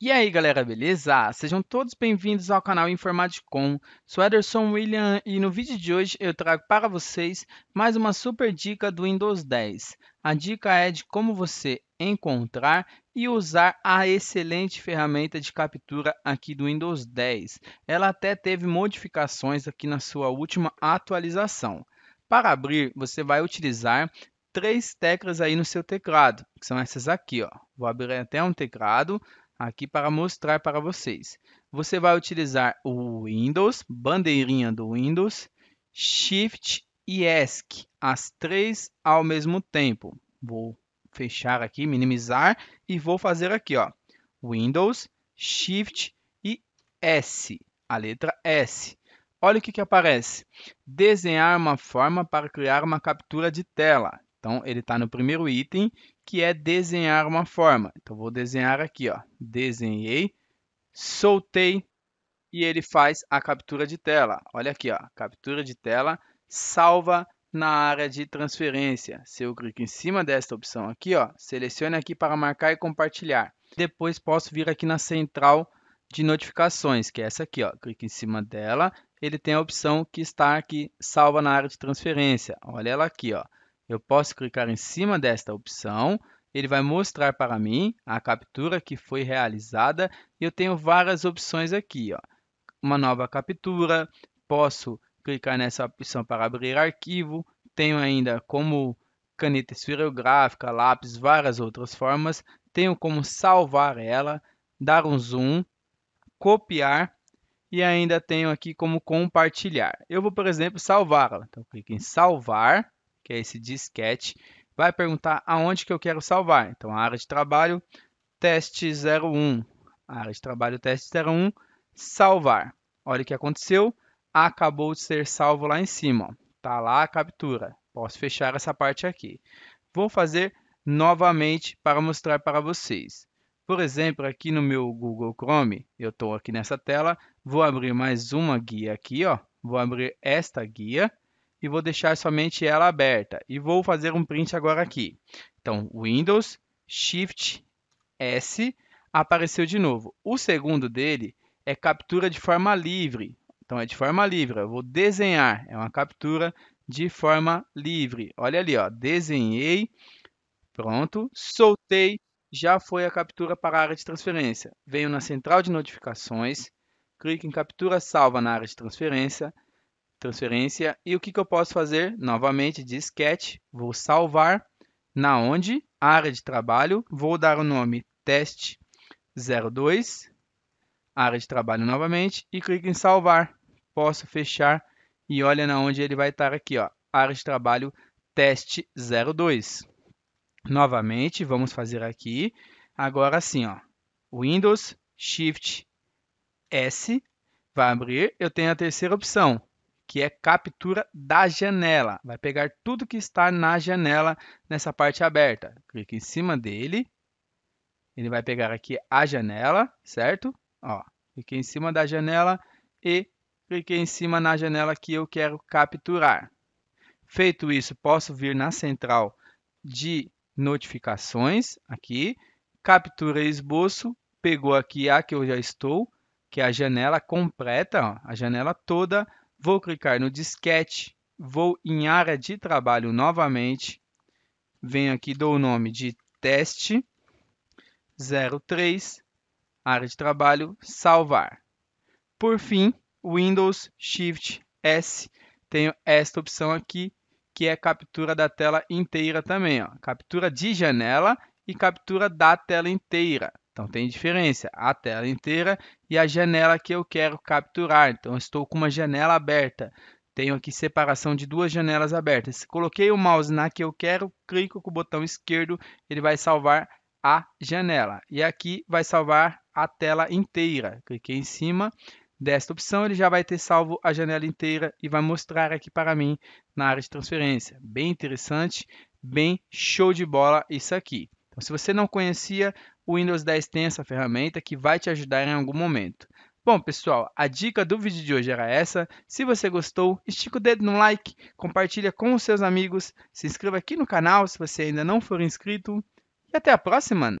E aí galera, beleza? Ah, sejam todos bem-vindos ao canal Informaticom, sou Ederson William e no vídeo de hoje eu trago para vocês mais uma super dica do Windows 10. A dica é de como você encontrar e usar a excelente ferramenta de captura aqui do Windows 10. Ela até teve modificações aqui na sua última atualização. Para abrir, você vai utilizar três teclas aí no seu teclado, que são essas aqui, ó. Vou abrir até um teclado, aqui para mostrar para vocês. Você vai utilizar o Windows, bandeirinha do Windows, Shift e ESC, as três ao mesmo tempo. Vou fechar aqui, minimizar e vou fazer aqui, ó, Windows, Shift e S, a letra S. Olha o que, que aparece. Desenhar uma forma para criar uma captura de tela. Então, ele está no primeiro item, que é desenhar uma forma. Então, vou desenhar aqui, ó. desenhei, soltei e ele faz a captura de tela. Olha aqui, ó, captura de tela, salva na área de transferência. Se eu clico em cima desta opção aqui, ó, selecione aqui para marcar e compartilhar. Depois posso vir aqui na central de notificações, que é essa aqui, ó. Clique em cima dela, ele tem a opção que está aqui salva na área de transferência. Olha ela aqui, ó. Eu posso clicar em cima desta opção, ele vai mostrar para mim a captura que foi realizada e eu tenho várias opções aqui. Ó. Uma nova captura, posso clicar nessa opção para abrir arquivo, tenho ainda como caneta esferográfica, lápis, várias outras formas, tenho como salvar ela, dar um zoom, copiar e ainda tenho aqui como compartilhar. Eu vou, por exemplo, salvá-la. Então, clique em salvar que é esse disquete, vai perguntar aonde que eu quero salvar. Então, a área de trabalho, teste 01. A área de trabalho, teste 01, salvar. Olha o que aconteceu, acabou de ser salvo lá em cima. Está lá a captura. Posso fechar essa parte aqui. Vou fazer novamente para mostrar para vocês. Por exemplo, aqui no meu Google Chrome, eu estou aqui nessa tela, vou abrir mais uma guia aqui, ó. vou abrir esta guia, e vou deixar somente ela aberta. E vou fazer um print agora aqui. Então, Windows, Shift, S, apareceu de novo. O segundo dele é captura de forma livre. Então, é de forma livre. Eu vou desenhar. É uma captura de forma livre. Olha ali, ó. desenhei, pronto, soltei, já foi a captura para a área de transferência. Venho na central de notificações, clique em captura salva na área de transferência, transferência. E o que, que eu posso fazer? Novamente, de sketch vou salvar na onde? Área de trabalho, vou dar o nome teste 02, área de trabalho novamente, e clico em salvar. Posso fechar e olha na onde ele vai estar aqui, ó, área de trabalho teste 02. Novamente, vamos fazer aqui, agora sim, ó, Windows, Shift, S, vai abrir, eu tenho a terceira opção, que é captura da janela. Vai pegar tudo que está na janela nessa parte aberta. Clique em cima dele. Ele vai pegar aqui a janela, certo? Ó, cliquei em cima da janela e cliquei em cima na janela que eu quero capturar. Feito isso, posso vir na central de notificações aqui, captura esboço, pegou aqui a que eu já estou, que é a janela completa, ó, a janela toda Vou clicar no disquete, vou em área de trabalho novamente, venho aqui, dou o nome de teste 03, área de trabalho, salvar. Por fim, Windows Shift S, tenho esta opção aqui, que é captura da tela inteira também, ó. captura de janela e captura da tela inteira. Então tem diferença, a tela inteira e a janela que eu quero capturar. Então estou com uma janela aberta. Tenho aqui separação de duas janelas abertas. Coloquei o mouse na que eu quero, clico com o botão esquerdo, ele vai salvar a janela. E aqui vai salvar a tela inteira. Cliquei em cima desta opção, ele já vai ter salvo a janela inteira e vai mostrar aqui para mim na área de transferência. Bem interessante, bem show de bola isso aqui. Então, se você não conhecia, o Windows 10 tem essa ferramenta que vai te ajudar em algum momento. Bom, pessoal, a dica do vídeo de hoje era essa. Se você gostou, estica o dedo no like, compartilha com os seus amigos, se inscreva aqui no canal se você ainda não for inscrito e até a próxima.